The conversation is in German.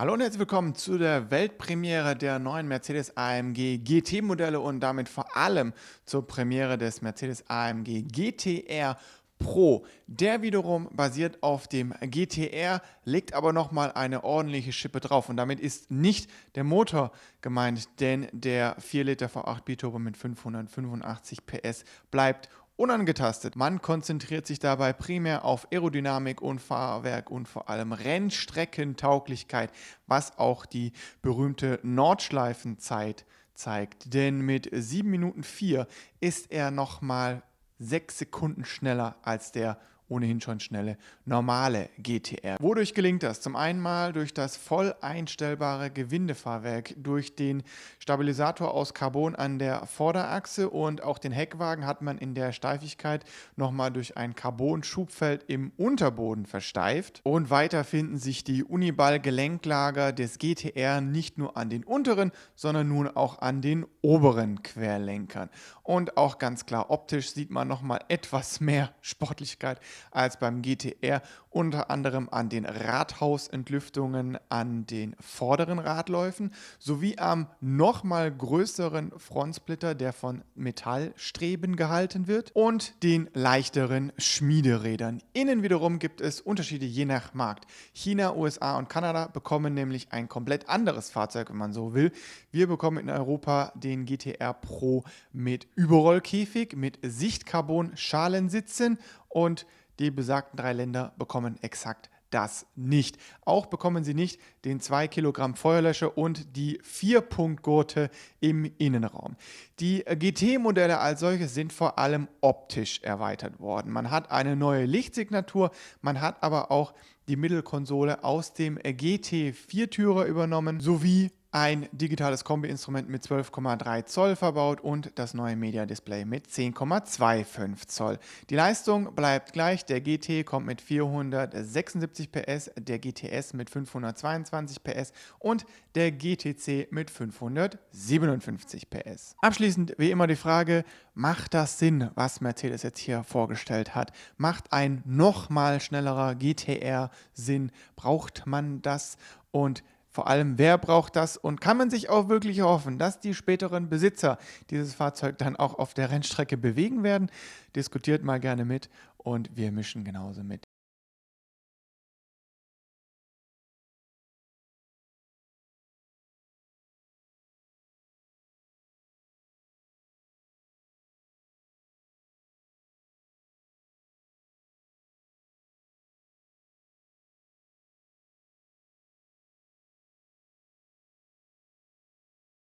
Hallo und herzlich willkommen zu der Weltpremiere der neuen Mercedes AMG GT Modelle und damit vor allem zur Premiere des Mercedes AMG GTR Pro. Der wiederum basiert auf dem GTR, legt aber nochmal eine ordentliche Schippe drauf. Und damit ist nicht der Motor gemeint, denn der 4 Liter V8 Biturbo mit 585 PS bleibt unangetastet. Man konzentriert sich dabei primär auf Aerodynamik und Fahrwerk und vor allem Rennstreckentauglichkeit, was auch die berühmte Nordschleifenzeit zeigt. Denn mit 7 Minuten 4 ist er nochmal 6 Sekunden schneller als der ohnehin schon schnelle normale GTR. Wodurch gelingt das? Zum einen mal durch das voll einstellbare Gewindefahrwerk, durch den Stabilisator aus Carbon an der Vorderachse und auch den Heckwagen hat man in der Steifigkeit nochmal durch ein Carbon-Schubfeld im Unterboden versteift. Und weiter finden sich die Uniball-Gelenklager des GTR nicht nur an den unteren, sondern nun auch an den oberen Querlenkern. Und auch ganz klar optisch sieht man nochmal etwas mehr Sportlichkeit als beim GTR, unter anderem an den Rathausentlüftungen an den vorderen Radläufen sowie am nochmal größeren Frontsplitter, der von Metallstreben gehalten wird, und den leichteren Schmiederädern. Innen wiederum gibt es Unterschiede je nach Markt. China, USA und Kanada bekommen nämlich ein komplett anderes Fahrzeug, wenn man so will. Wir bekommen in Europa den GTR Pro mit Überrollkäfig, mit Sichtcarbon-Schalensitzen und die besagten drei Länder bekommen exakt das nicht. Auch bekommen sie nicht den 2 Kilogramm Feuerlöscher und die 4-Punkt-Gurte im Innenraum. Die GT-Modelle als solche sind vor allem optisch erweitert worden. Man hat eine neue Lichtsignatur, man hat aber auch die Mittelkonsole aus dem GT4-Türer übernommen sowie ein digitales Kombi-Instrument mit 12,3 Zoll verbaut und das neue Media Display mit 10,25 Zoll. Die Leistung bleibt gleich, der GT kommt mit 476 PS, der GTS mit 522 PS und der GTC mit 557 PS. Abschließend wie immer die Frage, macht das Sinn, was Mercedes jetzt hier vorgestellt hat? Macht ein nochmal schnellerer GTR Sinn? Braucht man das? Und vor allem, wer braucht das und kann man sich auch wirklich hoffen, dass die späteren Besitzer dieses Fahrzeug dann auch auf der Rennstrecke bewegen werden? Diskutiert mal gerne mit und wir mischen genauso mit.